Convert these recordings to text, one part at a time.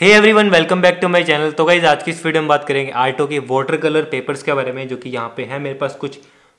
hey everyone welcome back to my channel तो guys आज की इस वीडियो में बात करेंगे आर्टो के वाटर कलर पेपर्स के बारे में जो कि यहाँ पे है मेरे पास कुछ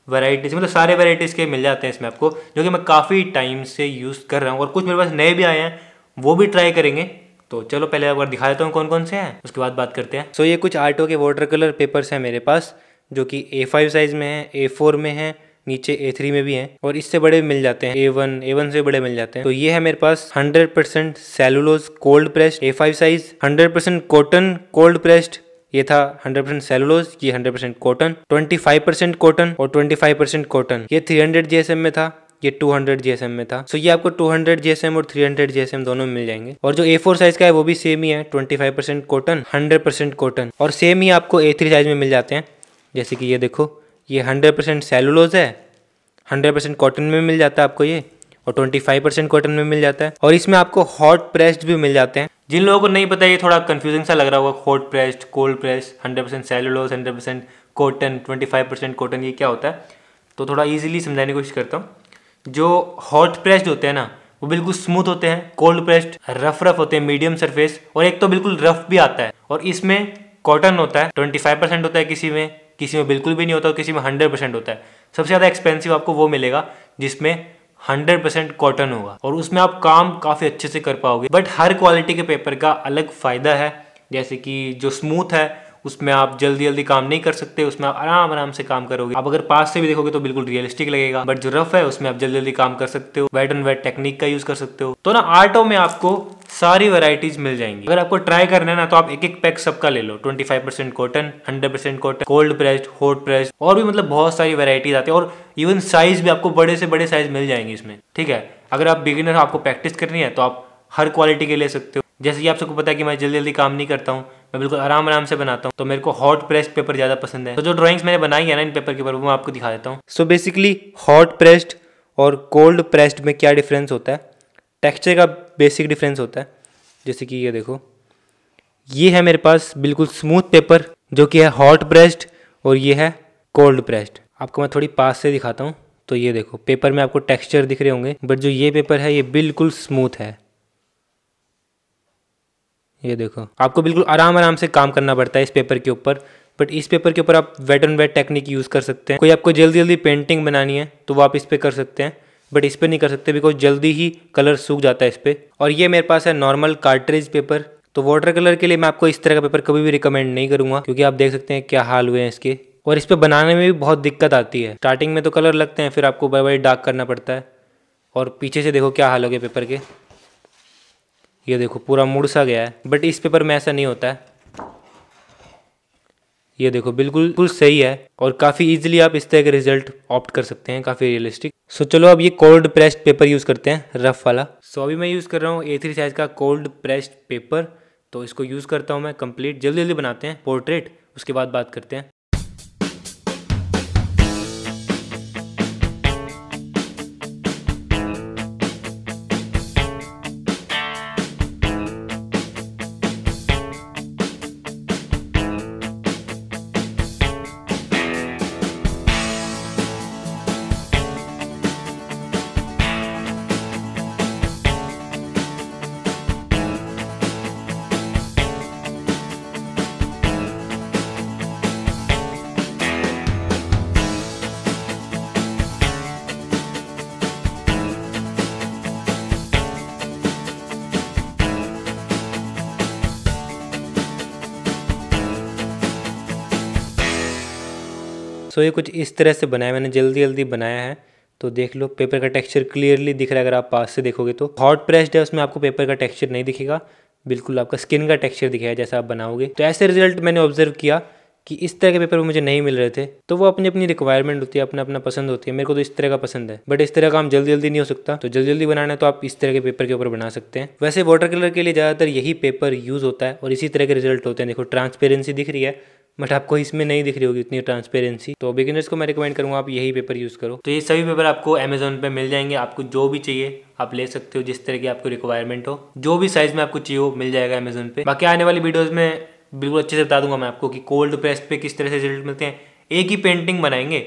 वैराइटीज़ मतलब सारे वैराइटीज़ के मिल जाते हैं इसमें आपको जो कि मैं काफ़ी टाइम से यूज़ कर रहा हूँ और कुछ मेरे पास नए भी आए हैं वो भी ट्राई करेंगे तो चलो पहले अगर दिखा देता हूँ कौन कौन से हैं उसके बाद बात करते हैं सो so, ये कुछ आर्टो के वाटर कलर पेपर्स हैं मेरे पास जो कि ए साइज़ में है ए में है नीचे ए थ्री में भी हैं और इससे बड़े मिल जाते हैं ए वन ए वन से बड़े मिल जाते हैं तो ये है मेरे पास hundred percent cellulose cold pressed A five size hundred percent cotton cold pressed ये था 100% परसेंट सेलुलोज ये 100% परसेंट कॉटन 25% परसेंट कॉटन और 25% परसेंट कॉटन ये 300 हंड्रेड में था ये 200 हंड्रेड में था सो ये आपको 200 हंड्रेड और 300 हंड्रेड दोनों में मिल जाएंगे और जो A4 साइज का है वो भी सेम ही है 25% परसेंट कॉटन 100% परसेंट कॉटन और सेम ही आपको A3 साइज में मिल जाते हैं जैसे कि ये देखो ये हंड्रेड परसेंट सेलुलोज है हंड्रेड परसेंट कॉटन में मिल जाता है आपको ये और ट्वेंटी फाइव परसेंट कॉटन में मिल जाता है और इसमें आपको हॉट प्रेस्ड भी मिल जाते हैं जिन लोगों को नहीं पता ये थोड़ा कन्फ्यूजिंग सा लग रहा होगा hot pressed cold press hundred percent cellulose hundred percent cotton twenty five percent cotton ये क्या होता है तो थोड़ा ईजिली समझाने की कोशिश करता हूँ जो हॉट प्रेस्ड होते हैं ना वो बिल्कुल स्मूथ होते हैं कोल्ड प्रेस्ड रफ रफ होते हैं मीडियम सरफेस और एक तो बिल्कुल रफ भी आता है और इसमें कॉटन होता है 25 परसेंट होता है किसी में किसी में बिल्कुल भी नहीं होता और किसी में हंड्रेड परसेंट होता है सबसे ज़्यादा एक्सपेंसिव आपको वो मिलेगा जिसमें हंड्रेड परसेंट कॉटन होगा और उसमें आप काम काफ़ी अच्छे से कर पाओगे बट हर क्वालिटी के पेपर का अलग फ़ायदा है जैसे कि जो स्मूथ है उसमें आप जल्दी जल्दी काम नहीं कर सकते उसमें आप आराम आराम से काम करोगे आप अगर पास से भी देखोगे तो बिल्कुल रियलिस्टिक लगेगा बट जो रफ है उसमें आप जल्दी जल्दी काम कर सकते हो वेट एंड वेट टेक्निक का यूज कर सकते हो तो ना आर्टो में आपको सारी वैरायटीज मिल जाएंगी अगर आपको ट्राई करना है ना तो आप एक एक पैक सबका ले लो 25% cotton 100% cotton cold pressed hot pressed और भी मतलब बहुत सारी वैरायटीज आती है और इवन साइज भी आपको बड़े से बड़े साइज मिल जाएंगे इसमें ठीक है अगर आप बिगिनर आपको प्रैक्टिस करनी है तो आप हर क्वालिटी के ले सकते हो जैसे कि आप सबको पता है कि मैं जल्दी जल्दी काम नहीं करता हूँ मैं बिल्कुल आराम आराम से बनाता हूँ तो मेरे को हॉट प्रेस्ड पेपर ज़्यादा पसंद है तो जो ड्राइंग्स मैंने बनाई है ना इन पेपर के ऊपर वो मैं आपको दिखा देता हूँ सो बेसिकली हॉट प्रेस्ड और कोल्ड प्रेस्ड में क्या डिफरेंस होता है टेक्स्चर का बेसिक डिफरेंस होता है जैसे कि ये देखो ये है मेरे पास बिल्कुल स्मूथ पेपर जो कि है हॉट प्रेस्ड और ये है कोल्ड प्रेस्ड आपको मैं थोड़ी पास से दिखाता हूँ तो ये देखो पेपर में आपको टेक्सचर दिख रहे होंगे बट जो ये पेपर है ये बिल्कुल स्मूथ है ये देखो आपको बिल्कुल आराम आराम से काम करना पड़ता है इस पेपर के ऊपर बट इस पेपर के ऊपर आप wet and wet technique use कर सकते हैं कोई आपको जल्दी जल्दी पेंटिंग बनानी है तो वो आप इस पर कर सकते हैं बट इस पर नहीं कर सकते बिकॉज जल्दी ही कलर सूख जाता है इस पर और ये मेरे पास है नॉर्मल कार्ट्रेज पेपर तो वाटर कलर के लिए मैं आपको इस तरह का पेपर कभी भी रिकमेंड नहीं करूँगा क्योंकि आप देख सकते हैं क्या हाल हुए हैं इसके और इस पर बनाने में भी बहुत दिक्कत आती है स्टार्टिंग में तो कलर लगते हैं फिर आपको बड़े बड़े डार्क करना पड़ता है और पीछे से देखो क्या हाल हो गया पेपर के ये देखो पूरा मुड़ सा गया है बट इस पेपर में ऐसा नहीं होता है ये देखो बिल्कुल बिल्कुल सही है और काफ़ी इजीली आप इस तरह के रिजल्ट ऑप्ट कर सकते हैं काफ़ी रियलिस्टिक सो चलो अब ये कोल्ड प्रेस्ड पेपर यूज़ करते हैं रफ वाला सो अभी मैं यूज़ कर रहा हूँ ए थ्री साइज़ का कोल्ड प्रेस्ड पेपर तो इसको यूज़ करता हूँ मैं कंप्लीट जल्दी जल्दी बनाते हैं पोर्ट्रेट उसके बाद बात करते हैं सो ये कुछ इस तरह से बनाया मैंने जल्दी जल्दी बनाया है तो देख लो पेपर का टेक्सचर क्लियरली दिख रहा है अगर आप पास से देखोगे तो हॉट प्रेस्ड है उसमें आपको पेपर का टेक्सचर नहीं दिखेगा बिल्कुल आपका स्किन का टेक्सचर दिखेगा जैसा आप बनाओगे तो ऐसे रिजल्ट मैंने ऑब्जर्व किया कि इस तरह के पेपर मुझे नहीं मिल रहे थे तो वो अपनी अपनी रिक्वायरमेंट होती है अपना अपना पसंद होती है मेरे को तो इस तरह का पसंद है बट इस तरह का काम जल्दी जल्दी नहीं हो सकता तो जल्दी जल्दी बनाना है तो आप इस तरह के पेपर के ऊपर बना सकते हैं वैसे वाटर कलर के लिए ज़्यादातर यही पेपर यूज़ होता है और इसी तरह के रिजल्ट होते हैं देखो ट्रांसपेरेंसी दिख रही है बट आपको इसमें नहीं दिख रही होगी इतनी ट्रांसपेरेंसी तो बिगिनर्स को मैं रिकमेंड करूँगा आप यही पेपर यूज़ करो तो ये सभी पेपर आपको अमेजोन पर मिल जाएंगे आपको जो भी चाहिए आप ले सकते हो जिस तरह की आपको रिक्वायरमेंट हो जो भी साइज़ में आपको चाहिए हो मिल जाएगा अमेजोन पे बाकी आने वाली वीडियोज़ में बिल्कुल अच्छे से बता दूंगा मैं आपको कि कोल्ड प्रेस पे किस तरह से रिजल्ट मिलते हैं एक ही पेंटिंग बनाएंगे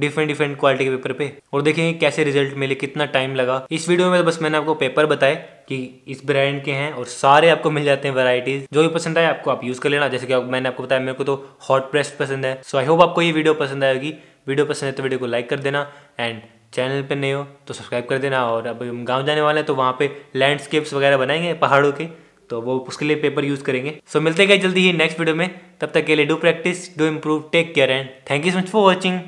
डिफरेंट डिफरेंट क्वालिटी के पेपर पे और देखेंगे कैसे रिजल्ट मिले कितना टाइम लगा इस वीडियो में तो बस मैंने आपको पेपर बताए कि इस ब्रांड के हैं और सारे आपको मिल जाते हैं वैरायटीज जो भी पसंद आए आपको आप यूज़ कर लेना जैसे कि मैंने आपको बताया मेरे को तो हॉट प्रेस पसंद है सो आई होप आपको ये वीडियो पसंद आएगी वीडियो पसंद है तो वीडियो को लाइक कर देना एंड चैनल पर नए हो तो सब्सक्राइब कर देना और अब हम गाँव जाने वाले हैं तो वहाँ पे लैंडस्केप्स वगैरह बनाएंगे पहाड़ों के तो वो उसके लिए पेपर यूज़ करेंगे सो so, मिलते गए जल्दी ही नेक्स्ट वीडियो में तब तक के लिए do practice do improve take care and thank you so much for watching